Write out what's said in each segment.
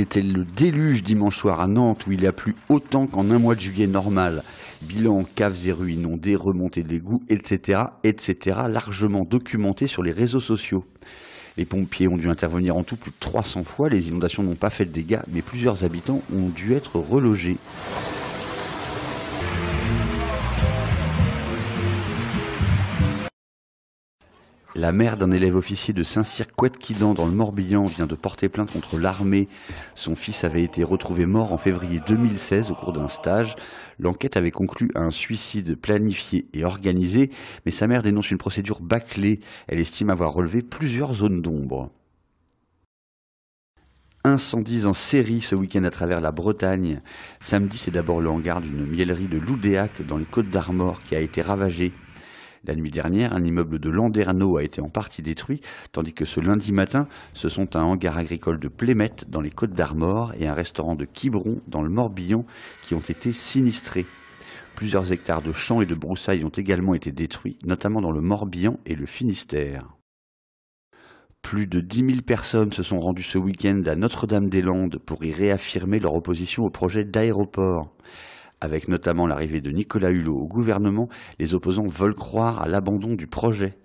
C'était le déluge dimanche soir à Nantes où il a plu autant qu'en un mois de juillet normal. Bilan, caves et rues inondées, remontées d'égouts, etc., etc., largement documenté sur les réseaux sociaux. Les pompiers ont dû intervenir en tout plus de 300 fois, les inondations n'ont pas fait de dégâts, mais plusieurs habitants ont dû être relogés. La mère d'un élève officier de Saint-Cyr-Couette-Quidan dans le Morbihan vient de porter plainte contre l'armée. Son fils avait été retrouvé mort en février 2016 au cours d'un stage. L'enquête avait conclu à un suicide planifié et organisé, mais sa mère dénonce une procédure bâclée. Elle estime avoir relevé plusieurs zones d'ombre. Incendies en série ce week-end à travers la Bretagne. Samedi, c'est d'abord le hangar d'une miellerie de Loudéac dans les Côtes d'Armor qui a été ravagé la nuit dernière, un immeuble de Landerneau a été en partie détruit, tandis que ce lundi matin, ce sont un hangar agricole de Plémette dans les Côtes d'Armor et un restaurant de Quiberon dans le Morbihan qui ont été sinistrés. Plusieurs hectares de champs et de broussailles ont également été détruits, notamment dans le Morbihan et le Finistère. Plus de 10 000 personnes se sont rendues ce week-end à Notre-Dame-des-Landes pour y réaffirmer leur opposition au projet d'aéroport avec notamment l'arrivée de Nicolas Hulot au gouvernement, les opposants veulent croire à l'abandon du projet.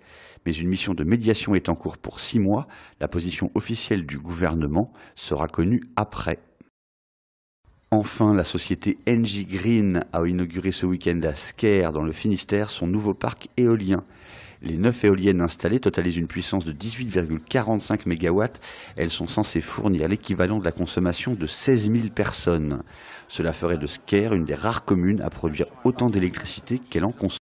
Mais une mission de médiation est en cours pour six mois. La position officielle du gouvernement sera connue après Enfin, la société NG Green a inauguré ce week-end à Sker, dans le Finistère, son nouveau parc éolien. Les neuf éoliennes installées totalisent une puissance de 18,45 MW. Elles sont censées fournir l'équivalent de la consommation de 16 000 personnes. Cela ferait de Sker une des rares communes à produire autant d'électricité qu'elle en consomme.